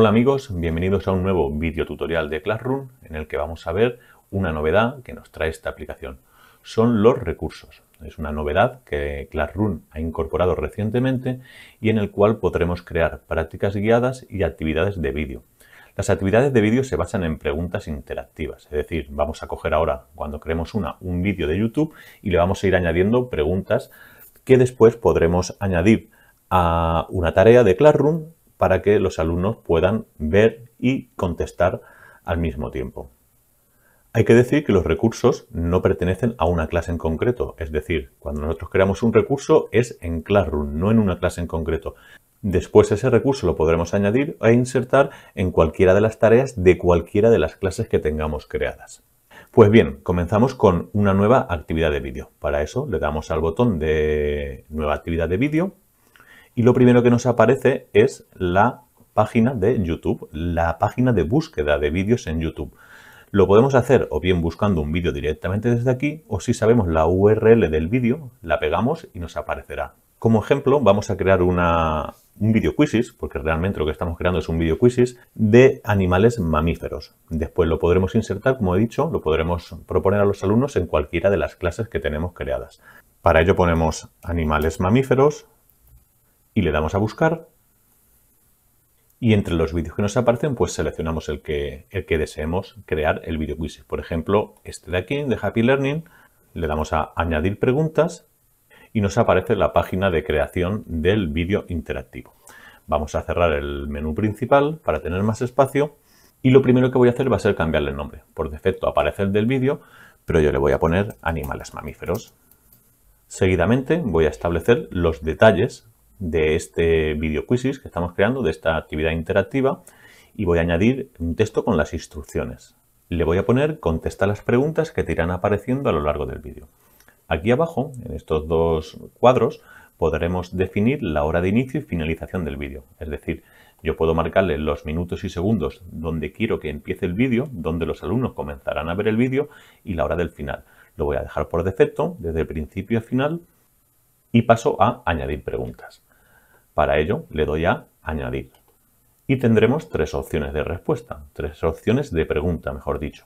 Hola amigos, bienvenidos a un nuevo video tutorial de Classroom en el que vamos a ver una novedad que nos trae esta aplicación. Son los recursos. Es una novedad que Classroom ha incorporado recientemente y en el cual podremos crear prácticas guiadas y actividades de vídeo. Las actividades de vídeo se basan en preguntas interactivas, es decir, vamos a coger ahora, cuando creemos una, un vídeo de YouTube y le vamos a ir añadiendo preguntas que después podremos añadir a una tarea de Classroom para que los alumnos puedan ver y contestar al mismo tiempo. Hay que decir que los recursos no pertenecen a una clase en concreto, es decir, cuando nosotros creamos un recurso es en Classroom, no en una clase en concreto. Después ese recurso lo podremos añadir e insertar en cualquiera de las tareas de cualquiera de las clases que tengamos creadas. Pues bien, comenzamos con una nueva actividad de vídeo. Para eso le damos al botón de Nueva actividad de vídeo y lo primero que nos aparece es la página de YouTube, la página de búsqueda de vídeos en YouTube. Lo podemos hacer o bien buscando un vídeo directamente desde aquí o si sabemos la URL del vídeo, la pegamos y nos aparecerá. Como ejemplo, vamos a crear un video quizzes, porque realmente lo que estamos creando es un video quizzes de animales mamíferos. Después lo podremos insertar, como he dicho, lo podremos proponer a los alumnos en cualquiera de las clases que tenemos creadas. Para ello ponemos animales mamíferos, y le damos a buscar. Y entre los vídeos que nos aparecen, pues seleccionamos el que, deseemos crear el vídeo quiz. Por ejemplo, este de aquí, de Happy Learning, le damos a añadir preguntas y nos aparece la página de creación del vídeo interactivo. Vamos a cerrar el menú principal para tener más espacio y lo primero que voy a hacer va a ser cambiarle el nombre. Por defecto aparece el del vídeo, pero yo le voy a poner animales mamíferos. Seguidamente voy a establecer los detalles de este video quizzes que estamos creando, de esta actividad interactiva, y voy a añadir un texto con las instrucciones. Le voy a poner contesta las preguntas que te irán apareciendo a lo largo del vídeo. Aquí abajo, en estos dos cuadros, podremos definir la hora de inicio y finalización del vídeo. Es decir, yo puedo marcarle los minutos y segundos donde quiero que empiece el vídeo, donde los alumnos comenzarán a ver el vídeo y la hora del final. Lo voy a dejar por defecto, desde el principio a final, y paso a añadir preguntas. Para ello le doy a añadir y tendremos tres opciones de respuesta, tres opciones de pregunta, mejor dicho.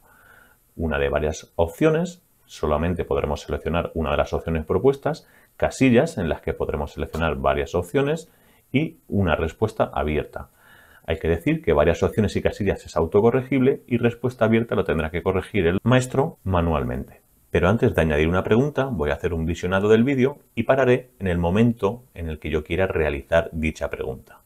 Una de varias opciones, solamente podremos seleccionar una de las opciones propuestas, casillas en las que podremos seleccionar varias opciones y una respuesta abierta. Hay que decir que varias opciones y casillas es autocorregible y respuesta abierta lo tendrá que corregir el maestro manualmente. Pero antes de añadir una pregunta, voy a hacer un visionado del vídeo y pararé en el momento en el que yo quiera realizar dicha pregunta.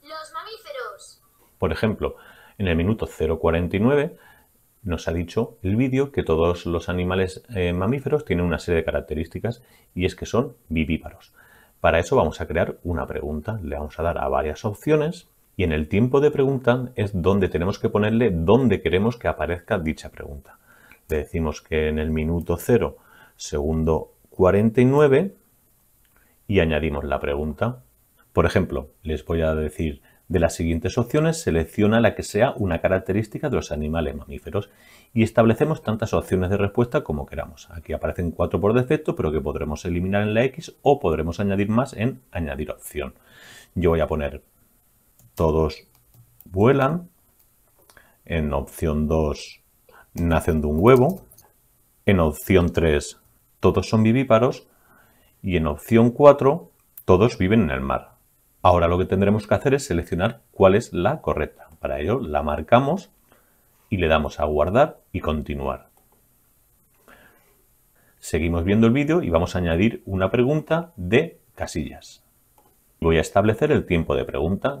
Los mamíferos. Por ejemplo, en el minuto 049 nos ha dicho el vídeo que todos los animales eh, mamíferos tienen una serie de características y es que son vivíparos. Para eso vamos a crear una pregunta. Le vamos a dar a varias opciones y en el tiempo de pregunta es donde tenemos que ponerle dónde queremos que aparezca dicha pregunta. Le decimos que en el minuto 0, segundo 49 y añadimos la pregunta. Por ejemplo, les voy a decir de las siguientes opciones selecciona la que sea una característica de los animales mamíferos y establecemos tantas opciones de respuesta como queramos. Aquí aparecen cuatro por defecto pero que podremos eliminar en la X o podremos añadir más en añadir opción. Yo voy a poner todos vuelan, en opción 2 nacen de un huevo, en opción 3 todos son vivíparos y en opción 4 todos viven en el mar. Ahora lo que tendremos que hacer es seleccionar cuál es la correcta. Para ello la marcamos y le damos a guardar y continuar. Seguimos viendo el vídeo y vamos a añadir una pregunta de casillas. Voy a establecer el tiempo de pregunta,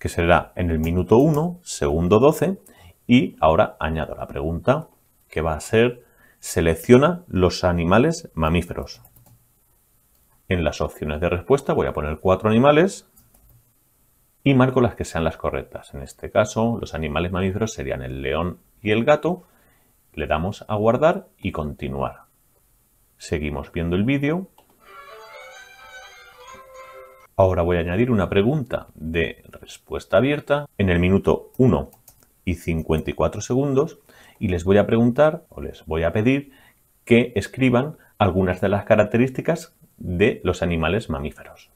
que será en el minuto 1, segundo 12, y ahora añado la pregunta que va a ser selecciona los animales mamíferos. En las opciones de respuesta voy a poner cuatro animales, y marco las que sean las correctas. En este caso, los animales mamíferos serían el león y el gato. Le damos a guardar y continuar. Seguimos viendo el vídeo. Ahora voy a añadir una pregunta de respuesta abierta en el minuto 1 y 54 segundos y les voy a preguntar o les voy a pedir que escriban algunas de las características de los animales mamíferos.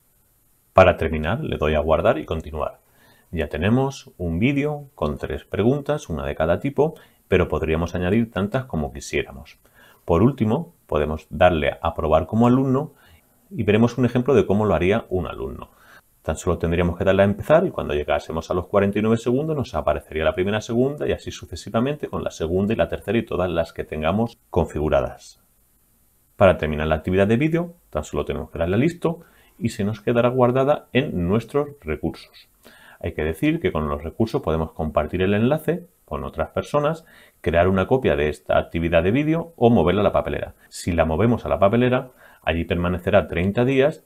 Para terminar, le doy a guardar y continuar. Ya tenemos un vídeo con tres preguntas, una de cada tipo, pero podríamos añadir tantas como quisiéramos. Por último, podemos darle a probar como alumno y veremos un ejemplo de cómo lo haría un alumno. Tan solo tendríamos que darle a empezar y cuando llegásemos a los 49 segundos nos aparecería la primera segunda y así sucesivamente con la segunda y la tercera y todas las que tengamos configuradas. Para terminar la actividad de vídeo, tan solo tenemos que darle a listo y se nos quedará guardada en nuestros recursos. Hay que decir que con los recursos podemos compartir el enlace con otras personas, crear una copia de esta actividad de vídeo o moverla a la papelera. Si la movemos a la papelera, allí permanecerá 30 días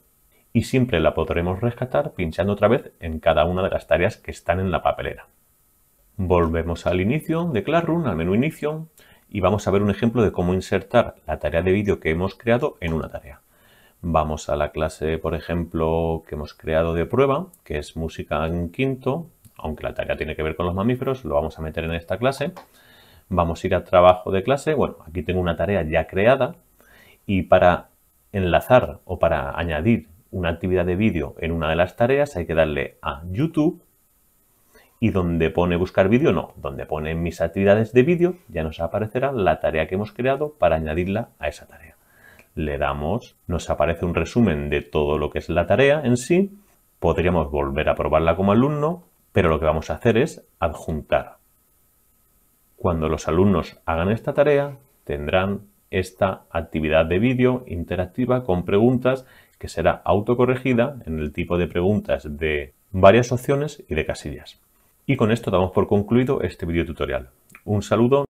y siempre la podremos rescatar pinchando otra vez en cada una de las tareas que están en la papelera. Volvemos al inicio de Classroom, al menú inicio, y vamos a ver un ejemplo de cómo insertar la tarea de vídeo que hemos creado en una tarea. Vamos a la clase, por ejemplo, que hemos creado de prueba, que es música en quinto, aunque la tarea tiene que ver con los mamíferos, lo vamos a meter en esta clase. Vamos a ir a trabajo de clase. Bueno, aquí tengo una tarea ya creada y para enlazar o para añadir una actividad de vídeo en una de las tareas hay que darle a YouTube y donde pone buscar vídeo, no, donde pone mis actividades de vídeo ya nos aparecerá la tarea que hemos creado para añadirla a esa tarea le damos, nos aparece un resumen de todo lo que es la tarea en sí, podríamos volver a probarla como alumno, pero lo que vamos a hacer es adjuntar. Cuando los alumnos hagan esta tarea, tendrán esta actividad de vídeo interactiva con preguntas que será autocorregida en el tipo de preguntas de varias opciones y de casillas. Y con esto damos por concluido este vídeo tutorial. Un saludo.